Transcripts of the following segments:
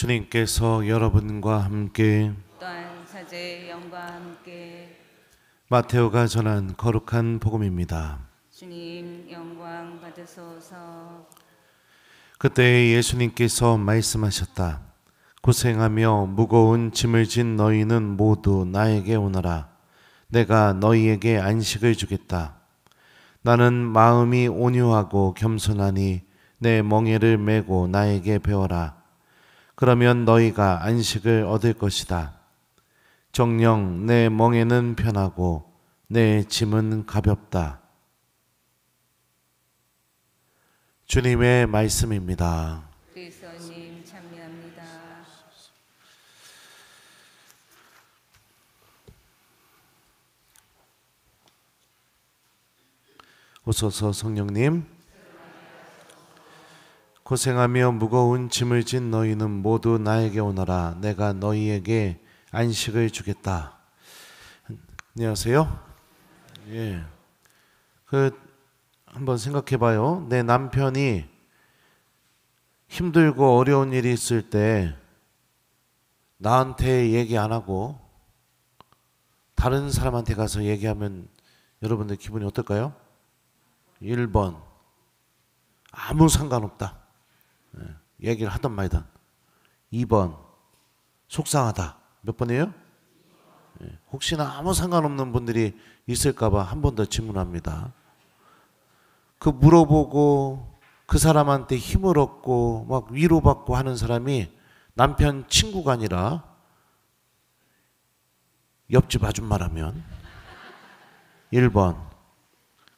주님께서 여러분과 함께 또한 사제 영과 함께 마테오가 전한 거룩한 복음입니다. 주님 영광 받으소서. 그때 예수님께서 말씀하셨다. 고생하며 무거운 짐을 진 너희는 모두 나에게 오너라. 내가 너희에게 안식을 주겠다. 나는 마음이 온유하고 겸손하니 내 멍에를 메고 나에게 배워라. 그러면 너희가 안식을 얻을 것이다. 정령 내 멍에는 편하고 내 짐은 가볍다. 주님의 말씀입니다. 그리스도님 참여합니다. 오소서 성령님. 고생하며 무거운 짐을 진 너희는 모두 나에게 오너라. 내가 너희에게 안식을 주겠다. 안녕하세요. 예. 그 한번 생각해 봐요. 내 남편이 힘들고 어려운 일이 있을 때 나한테 얘기 안 하고 다른 사람한테 가서 얘기하면 여러분들 기분이 어떨까요? 1번. 아무 상관없다. 얘기를 하던 말든 이 2번 속상하다 몇 번이에요? 예, 혹시나 아무 상관없는 분들이 있을까봐 한 번 더 질문합니다. 그 물어보고 그 사람한테 힘을 얻고 막 위로받고 하는 사람이 남편 친구가 아니라 옆집 아줌마라면 1번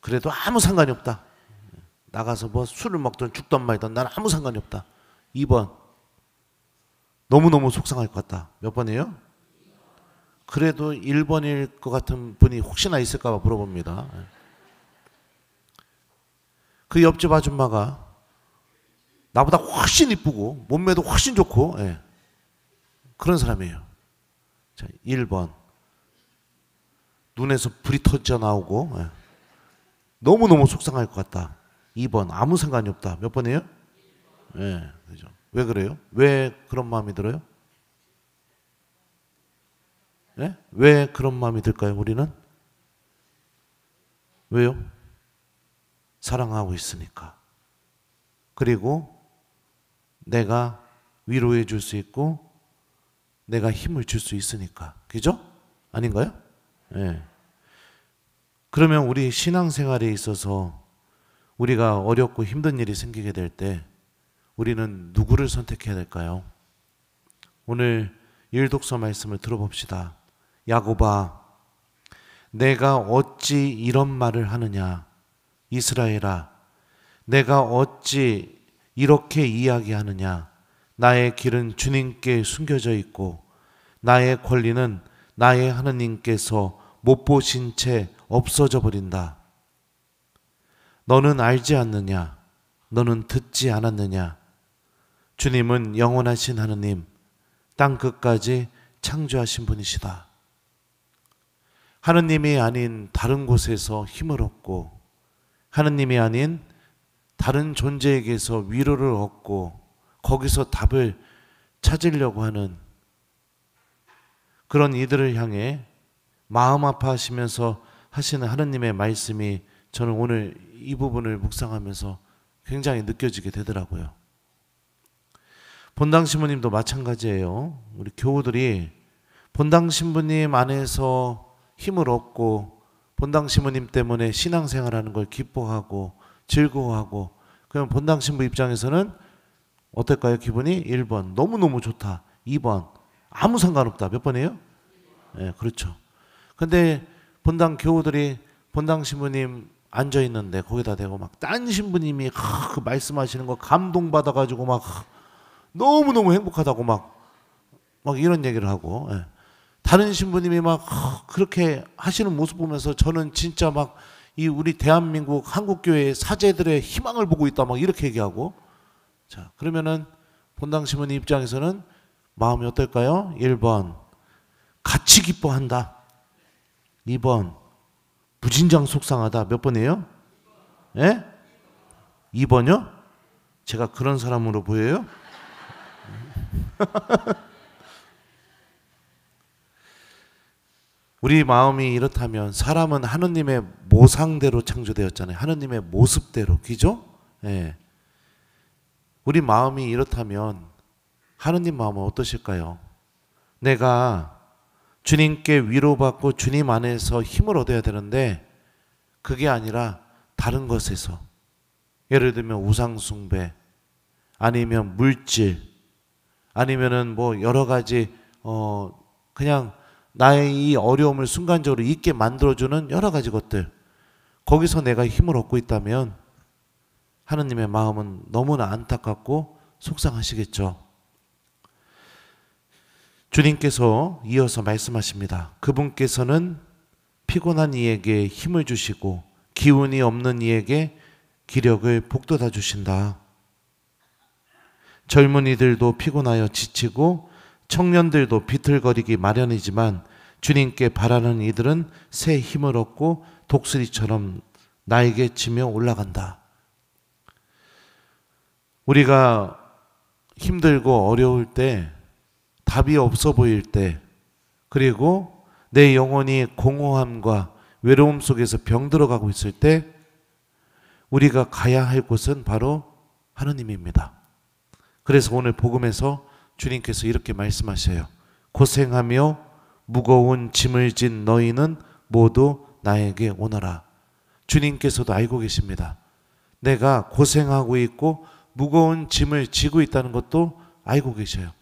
그래도 아무 상관이 없다. 나가서 뭐 술을 먹든 죽든 말든 난 아무 상관이 없다. 2번. 너무너무 속상할 것 같다. 몇 번이에요? 그래도 1번일 것 같은 분이 혹시나 있을까 봐 물어봅니다. 예. 그 옆집 아줌마가 나보다 훨씬 이쁘고 몸매도 훨씬 좋고 예. 그런 사람이에요. 자, 1번. 눈에서 불이 터져 나오고 예. 너무너무 속상할 것 같다. 2번. 아무 상관이 없다. 몇 번이에요? 예. 그죠. 왜 그래요? 왜 그런 마음이 들어요? 예? 왜 그런 마음이 들까요? 우리는 왜요? 사랑하고 있으니까. 그리고 내가 위로해 줄 수 있고 내가 힘을 줄 수 있으니까. 그죠? 아닌가요? 예. 그러면 우리 신앙생활에 있어서 우리가 어렵고 힘든 일이 생기게 될때 우리는 누구를 선택해야 될까요? 오늘 일독서 말씀을 들어봅시다. 야고바, 내가 어찌 이런 말을 하느냐? 이스라엘아, 내가 어찌 이렇게 이야기하느냐? 나의 길은 주님께 숨겨져 있고, 나의 권리는 나의 하느님께서 못 보신 채 없어져 버린다. 너는 알지 않느냐? 너는 듣지 않았느냐? 주님은 영원하신 하느님, 땅 끝까지 창조하신 분이시다. 하느님이 아닌 다른 곳에서 힘을 얻고, 하느님이 아닌 다른 존재에게서 위로를 얻고, 거기서 답을 찾으려고 하는 그런 이들을 향해 마음 아파하시면서 하시는 하느님의 말씀이 저는 오늘 이 부분을 묵상하면서 굉장히 느껴지게 되더라고요. 본당 신부님도 마찬가지예요. 우리 교우들이 본당 신부님 안에서 힘을 얻고 본당 신부님 때문에 신앙생활하는 걸 기뻐하고 즐거워하고 그럼 본당 신부 입장에서는 어떨까요? 기분이 1번 너무너무 좋다. 2번 아무 상관없다. 몇 번이에요? 예, 네, 그렇죠. 근데 본당 교우들이 본당 신부님 앉아 있는데 거기다 대고 막 딴 신부님이 그 말씀하시는 거 감동받아 가지고 막 너무너무 행복하다고 막, 막 이런 얘기를 하고, 예. 다른 신부님이 막 그렇게 하시는 모습 보면서 저는 진짜 막 이 우리 대한민국 한국교회 사제들의 희망을 보고 있다 막 이렇게 얘기하고, 자, 그러면은 본당 신부님 입장에서는 마음이 어떨까요? 1번, 같이 기뻐한다. 2번, 무진장 속상하다. 몇 번이에요? 예? 2번요? 제가 그런 사람으로 보여요? 우리 마음이 이렇다면 사람은 하느님의 모상대로 창조되었잖아요. 하느님의 모습대로. 그죠? 예. 우리 마음이 이렇다면 하느님 마음은 어떠실까요? 내가 주님께 위로받고 주님 안에서 힘을 얻어야 되는데 그게 아니라 다른 것에서 예를 들면 우상숭배 아니면 물질 아니면은 뭐 여러 가지 어 그냥 나의 이 어려움을 순간적으로 잊게 만들어주는 여러 가지 것들 거기서 내가 힘을 얻고 있다면 하느님의 마음은 너무나 안타깝고 속상하시겠죠. 주님께서 이어서 말씀하십니다. 그분께서는 피곤한 이에게 힘을 주시고 기운이 없는 이에게 기력을 복돋아 주신다. 젊은이들도 피곤하여 지치고 청년들도 비틀거리기 마련이지만 주님께 바라는 이들은 새 힘을 얻고 독수리처럼 나에게 치며 올라간다. 우리가 힘들고 어려울 때, 답이 없어 보일 때, 그리고 내 영혼이 공허함과 외로움 속에서 병들어가고 있을 때, 우리가 가야 할 곳은 바로 하느님입니다. 그래서 오늘 복음에서 주님께서 이렇게 말씀하셔요. 고생하며 무거운 짐을 진 너희는 모두 나에게 오너라. 주님께서도 알고 계십니다. 내가 고생하고 있고 무거운 짐을 지고 있다는 것도 알고 계셔요.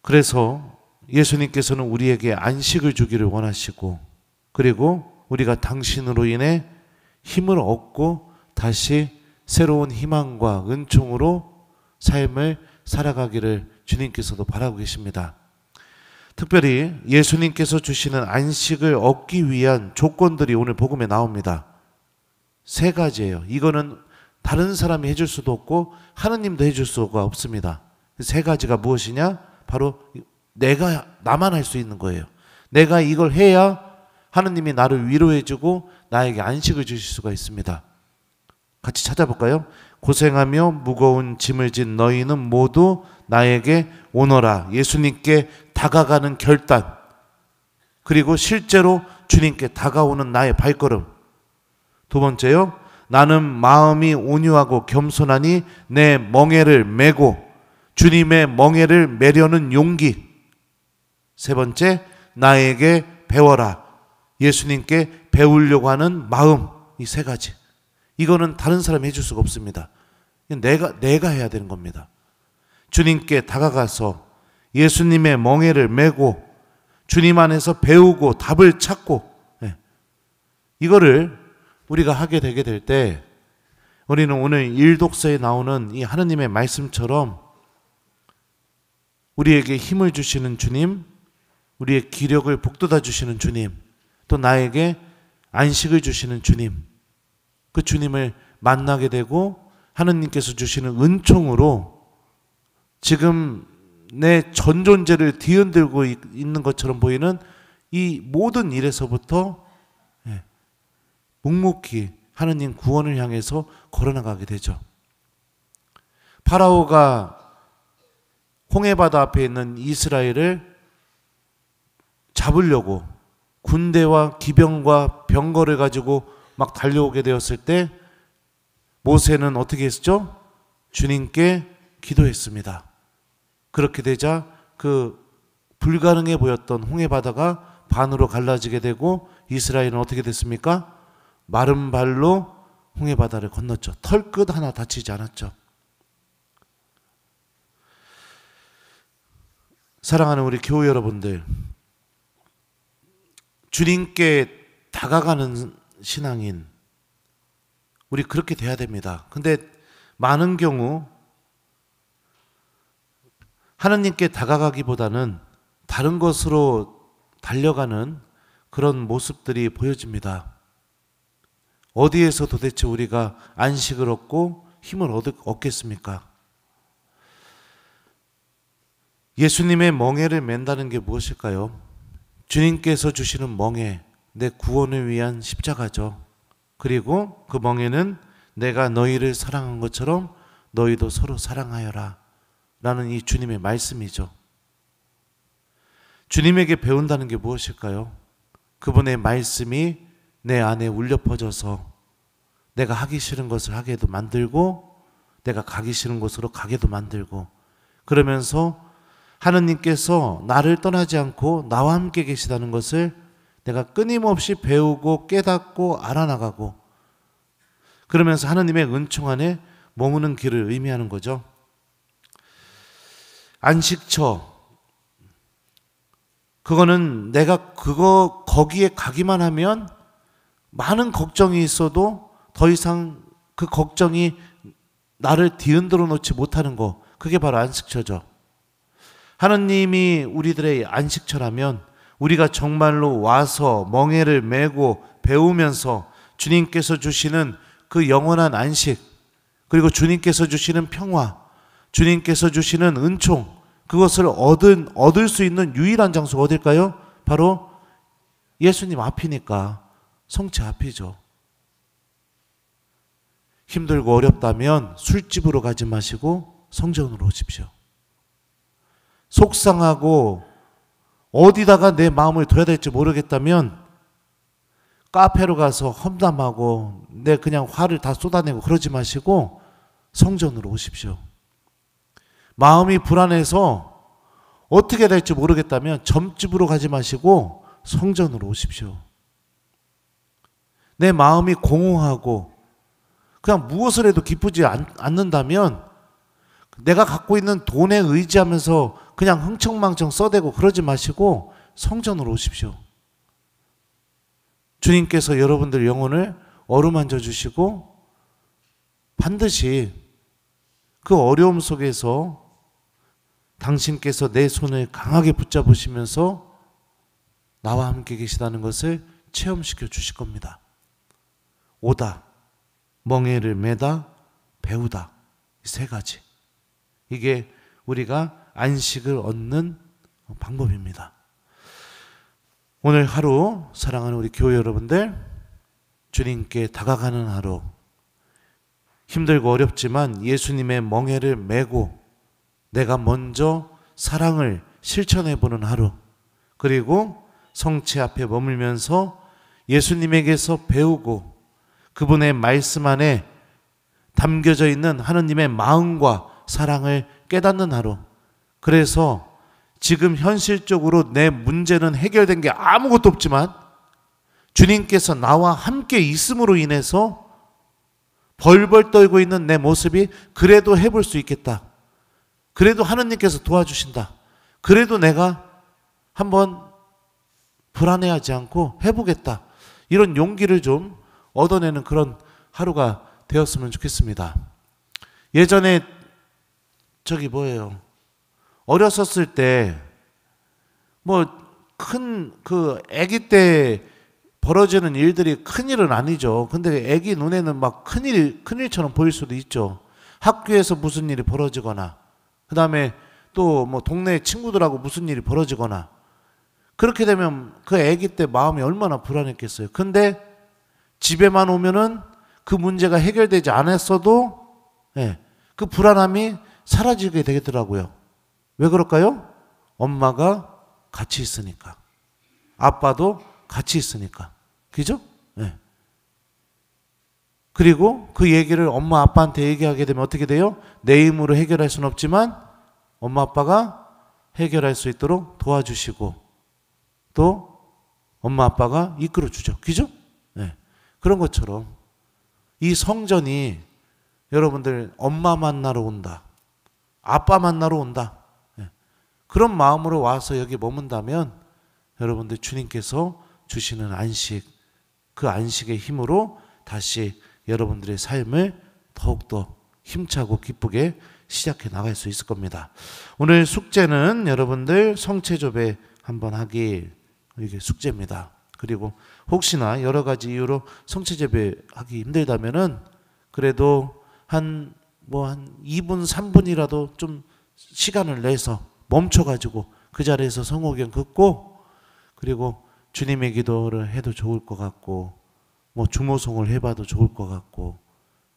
그래서 예수님께서는 우리에게 안식을 주기를 원하시고 그리고 우리가 당신으로 인해 힘을 얻고 다시 새로운 희망과 은총으로 삶을 살아가기를 주님께서도 바라고 계십니다. 특별히 예수님께서 주시는 안식을 얻기 위한 조건들이 오늘 복음에 나옵니다. 세 가지예요. 이거는 다른 사람이 해줄 수도 없고 하느님도 해줄 수가 없습니다. 그 세 가지가 무엇이냐? 바로 내가 나만 할 수 있는 거예요. 내가 이걸 해야 하느님이 나를 위로해주고 나에게 안식을 주실 수가 있습니다. 같이 찾아볼까요? 고생하며 무거운 짐을 진 너희는 모두 나에게 오너라. 예수님께 다가가는 결단. 그리고 실제로 주님께 다가오는 나의 발걸음. 두 번째요. 나는 마음이 온유하고 겸손하니 내 멍에를 메고 주님의 멍에를 메려는 용기. 세 번째, 나에게 배워라. 예수님께 배우려고 하는 마음. 이 세 가지. 이거는 다른 사람이 해줄 수가 없습니다. 내가, 내가 해야 되는 겁니다. 주님께 다가가서 예수님의 멍해를 메고 주님 안에서 배우고 답을 찾고 예. 이거를 우리가 하게 되게 될 때 우리는 오늘 일독서에 나오는 이하느님의 말씀처럼 우리에게 힘을 주시는 주님, 우리의 기력을 북돋아 주시는 주님, 또 나에게 안식을 주시는 주님, 그 주님을 만나게 되고 하느님께서 주시는 은총으로 지금 내 전 존재를 뒤흔들고 있는 것처럼 보이는 이 모든 일에서부터 예, 묵묵히 하느님 구원을 향해서 걸어나가게 되죠. 파라오가 홍해바다 앞에 있는 이스라엘을 잡으려고 군대와 기병과 병거를 가지고 막 달려오게 되었을 때 모세는 어떻게 했죠? 주님께 기도했습니다. 그렇게 되자 그 불가능해 보였던 홍해 바다가 반으로 갈라지게 되고 이스라엘은 어떻게 됐습니까? 마른 발로 홍해 바다를 건넜죠. 털끝 하나 다치지 않았죠. 사랑하는 우리 교우 여러분들, 주님께 다가가는 신앙인 우리 그렇게 돼야 됩니다. 근데 많은 경우 하나님께 다가가기보다는 다른 것으로 달려가는 그런 모습들이 보여집니다. 어디에서 도대체 우리가 안식을 얻고 힘을 얻겠습니까? 예수님의 멍해를 맨다는 게 무엇일까요? 주님께서 주시는 멍해. 내 구원을 위한 십자가죠. 그리고 그 멍에는 내가 너희를 사랑한 것처럼 너희도 서로 사랑하여라. 라는 이 주님의 말씀이죠. 주님에게 배운다는 게 무엇일까요? 그분의 말씀이 내 안에 울려 퍼져서 내가 하기 싫은 것을 하게도 만들고 내가 가기 싫은 곳으로 가게도 만들고 그러면서 하느님께서 나를 떠나지 않고 나와 함께 계시다는 것을 내가 끊임없이 배우고 깨닫고 알아나가고 그러면서 하나님의 은총 안에 머무는 길을 의미하는 거죠. 안식처. 그거는 내가 그거 거기에 가기만 하면 많은 걱정이 있어도 더 이상 그 걱정이 나를 뒤흔들어 놓지 못하는 거. 그게 바로 안식처죠. 하나님이 우리들의 안식처라면 우리가 정말로 와서 멍해를 메고 배우면서 주님께서 주시는 그 영원한 안식, 그리고 주님께서 주시는 평화, 주님께서 주시는 은총, 그것을 얻은, 얻을 수 있는 유일한 장소가 어딜까요? 바로 예수님 앞이니까 성체 앞이죠. 힘들고 어렵다면 술집으로 가지 마시고 성전으로 오십시오. 속상하고 어디다가 내 마음을 둬야 될지 모르겠다면 카페로 가서 험담하고 내 그냥 화를 다 쏟아내고 그러지 마시고 성전으로 오십시오. 마음이 불안해서 어떻게 될지 모르겠다면 점집으로 가지 마시고 성전으로 오십시오. 내 마음이 공허하고 그냥 무엇을 해도 기쁘지 않, 는다면 내가 갖고 있는 돈에 의지하면서 그냥 흥청망청 써대고 그러지 마시고 성전으로 오십시오. 주님께서 여러분들 영혼을 어루만져 주시고 반드시 그 어려움 속에서 당신께서 내 손을 강하게 붙잡으시면서 나와 함께 계시다는 것을 체험시켜 주실 겁니다. 오다, 멍에를 매다, 배우다. 세 가지. 이게 우리가 안식을 얻는 방법입니다. 오늘 하루 사랑하는 우리 교회 여러분들 주님께 다가가는 하루 힘들고 어렵지만 예수님의 멍해를 메고 내가 먼저 사랑을 실천해 보는 하루 그리고 성체 앞에 머물면서 예수님에게서 배우고 그분의 말씀 안에 담겨져 있는 하느님의 마음과 사랑을 깨닫는 하루. 그래서 지금 현실적으로 내 문제는 해결된 게 아무것도 없지만 주님께서 나와 함께 있음으로 인해서 벌벌 떨고 있는 내 모습이 그래도 해볼 수 있겠다. 그래도 하느님께서 도와주신다. 그래도 내가 한번 불안해하지 않고 해보겠다. 이런 용기를 좀 얻어내는 그런 하루가 되었으면 좋겠습니다. 예전에 저기 뭐예요? 어렸었을 때 뭐 큰 그 아기 때 벌어지는 일들이 큰 일은 아니죠. 근데 아기 눈에는 막 큰일 큰일처럼 보일 수도 있죠. 학교에서 무슨 일이 벌어지거나 그다음에 또 뭐 동네 친구들하고 무슨 일이 벌어지거나 그렇게 되면 그 아기 때 마음이 얼마나 불안했겠어요. 근데 집에만 오면은 그 문제가 해결되지 않았어도 예, 그 불안함이 사라지게 되더라고요. 왜 그럴까요? 엄마가 같이 있으니까. 아빠도 같이 있으니까. 그죠? 네. 그리고 그 얘기를 엄마 아빠한테 얘기하게 되면 어떻게 돼요? 내 힘으로 해결할 수는 없지만 엄마 아빠가 해결할 수 있도록 도와주시고 또 엄마 아빠가 이끌어 주죠. 그죠? 네. 그런 것처럼 이 성전이 여러분들 엄마 만나러 온다. 아빠 만나러 온다. 예. 그런 마음으로 와서 여기 머문다면 여러분들 주님께서 주시는 안식, 그 안식의 힘으로 다시 여러분들의 삶을 더욱더 힘차고 기쁘게 시작해 나갈 수 있을 겁니다. 오늘 숙제는 여러분들 성체조배 한번 하기 이게 숙제입니다. 그리고 혹시나 여러 가지 이유로 성체조배 하기 힘들다면은 그래도 한 뭐한 2분, 3분이라도 좀 시간을 내서 멈춰가지고 그 자리에서 성호경 긋고 그리고 주님의 기도를 해도 좋을 것 같고 뭐 주모송을 해봐도 좋을 것 같고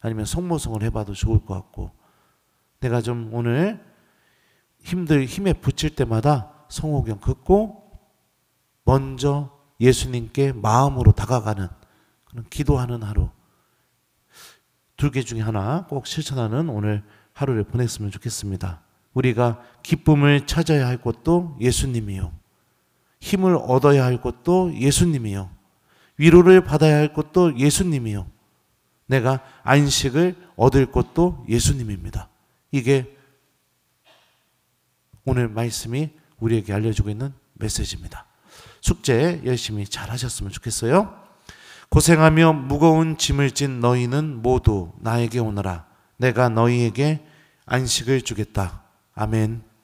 아니면 성모송을 해봐도 좋을 것 같고 내가 좀 오늘 힘들 힘에 붙일 때마다 성호경 긋고 먼저 예수님께 마음으로 다가가는 그런 기도하는 하루 두개 중에 하나 꼭 실천하는 오늘 하루를 보냈으면 좋겠습니다. 우리가 기쁨을 찾아야 할 것도 예수님이요. 힘을 얻어야 할 것도 예수님이요. 위로를 받아야 할 것도 예수님이요. 내가 안식을 얻을 것도 예수님입니다. 이게 오늘 말씀이 우리에게 알려주고 있는 메시지입니다. 숙제 열심히 잘 하셨으면 좋겠어요. 고생하며 무거운 짐을 진 너희는 모두 나에게 오너라. 내가 너희에게 안식을 주겠다. 아멘.